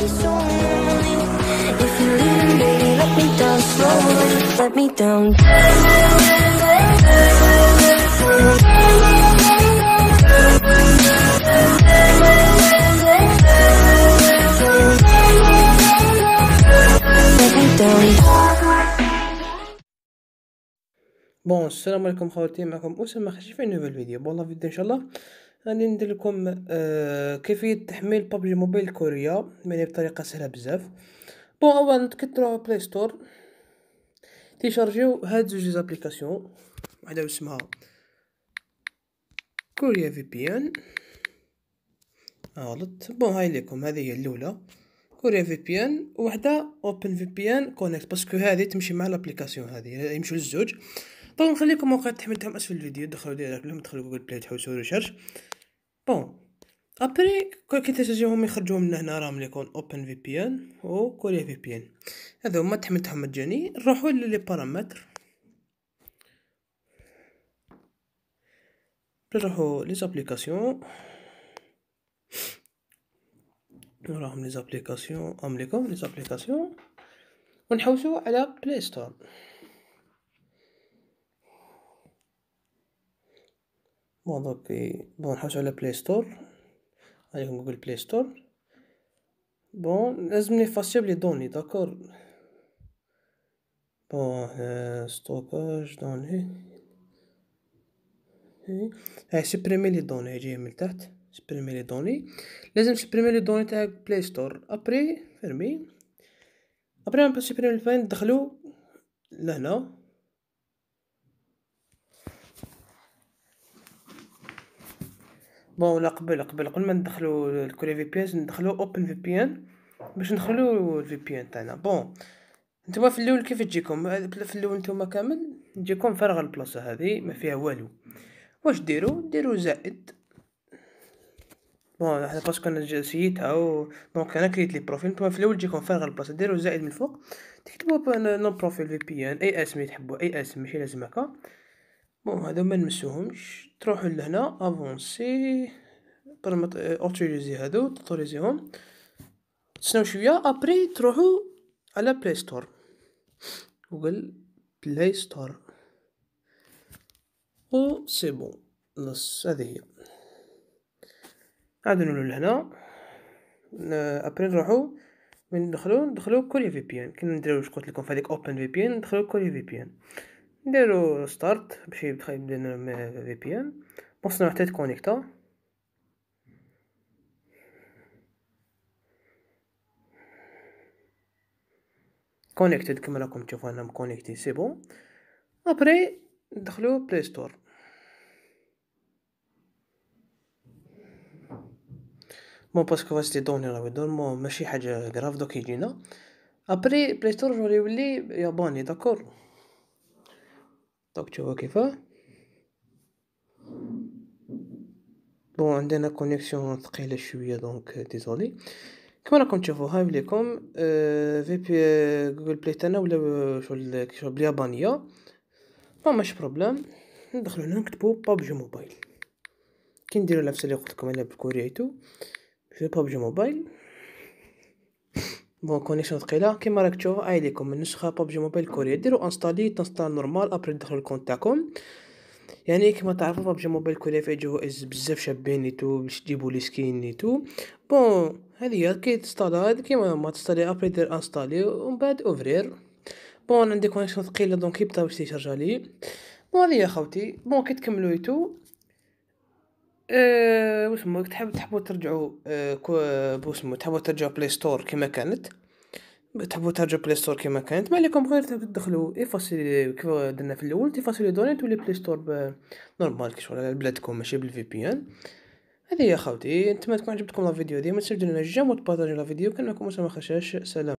بون السلام عليكم خواتي معكم اسامه خشيف في نوفل فيديو بون لا فيديو ان شاء الله غادي ندير لكم آه كيفيه تحميل بابجي موبايل كوريا يعني بطريقه سهله بزاف بون اولا تكترو بلاي ستور تيشارجيو هاد زوج زابليكاسيون وحده اسمها كوريا في بي ان غلط بون هاي ليكم هذه هي الاولى كوريا في بي ان وحده اوبن في بي ان كونيكت باسكو هذه تمشي مع لابليكاسيون هذه يمشيو للزوج خليكم موقع الكومونتات تحملتهم اسفل الفيديو دخلوا لي لهم دخلوا جوجل بلاي تحوسوا ريشيرش بون ابري كي تسجلهم يخرجوهم من هنا راهم ليكون اوبن في بي ان و كوريا في بي ان هذا هما تحملتهم مجاني نروحوا للي بارامتر نروحوا لي زابليكاسيون نروحوا لي زابليكاسيون راهم لي زابليكاسيون ونحوسوا على بلاي ستور بون دوك بون نحوسو على بلاي ستور عليكم جوجل بلاي ستور بون لازم نفاسيو لي دوني داكور بون ستوكاج دوني هاي سبريمي لي دوني جاي من تحت سبريمي لي دوني لازم سبريمي لي دوني تاع بلاي ستور ابري فرمي ابري ما سبريمي الفاين دخلو لهنا بون لا قبل قبل قبل ما ندخلو الكوري في بي ان ندخلو اوبن في بي ان باش ندخلو الفي بي ان تاعنا بون نتوما في الاول كيف تجيكم في الاول نتوما كامل تجيكم فارغه البلاصه هذه ما فيها والو واش ديرو ديرو زائد بون حنا باسكو انا سيتها و دونك انا كريت لي بروفيل نتوما في الاول تجيكم فارغه البلاصه ديرو زائد من الفوق تكتبوا نو بروفيل في بي ان اي اسم تحبو تحبوا اي اسم ماشي لازم هكا بون هادو ما نمسوهمش تروحو لهنا افونسي برمط آه، اوتيليزي هادو تطوريزيهم تسناو شويه ابري تروحو على بلاي ستور جوجل بلاي ستور و سي بون نص هذه هي عاد نولو لهنا ابري نروحو من ندخلو ندخلو كوري في بي ان كنا نديرو واش قلت لكم في هذيك اوبن في بي ان ندخلو كوري في بي ان نديرو ستارت باش يبدا يبدا في بي ان بونص حتى تكونيكتا كونيكتد كما راكم تشوفوا انا مكونيكتي سي بون ابري ندخلو بلاي ستور مو باسكو فاسيتي دوني راهو يدور ماشي حاجه غراف دوك يجينا ابري بلاي ستور يولي ياباني داكور طب تشوفو كيفاه بون عندنا كونيكسيون ثقيله شويه دونك ديزولي كما راكم تشوفوا هاي ليكم في بي جوجل بلاي تاعنا ولا آه، شغل شغل باليابانيه ما ماش بروبليم ندخلو هنا نكتبو بابجي موبايل كي نديرو نفس اللي قلت لكم انا ايتو جو بابجي موبايل بون كونيكسيون ثقيله كيما راك تشوف ليكم من نسخه بابجي موبايل كوريا ديرو انستالي تنستال نورمال ابري دخلو الكونت تاعكم يعني كيما تعرفوا بابجي موبايل كوريا فيها جوائز بزاف شابين نيتو باش تجيبوا لي سكين نيتو بون هذه كي تستال كيما ما تستالي ابري دير انستالي ومن بعد اوفرير بون عندي كونيكسيون ثقيله دونك يبدا باش تيشارجالي بون هذه يا خوتي بون كي تكملو نيتو أه وسموك تحب تحبوا ترجعوا أه بوسمو تحبوا ترجعوا بلاي ستور كما كانت تحبوا ترجعوا بلاي ستور كما كانت ما عليكم غير تدخلوا إيفاسي كيف درنا في الاول تفاصيل لي دوني تولي بلاي ستور ب... نورمال كي شغل بلادكم ماشي بالفي بي ان هذه يا خاوتي نتمنى تكون عجبتكم الفيديو هذه ما تنساوش ديروا لنا جيم وتبارطاجيو الفيديو معكم اسامه خشاش سلام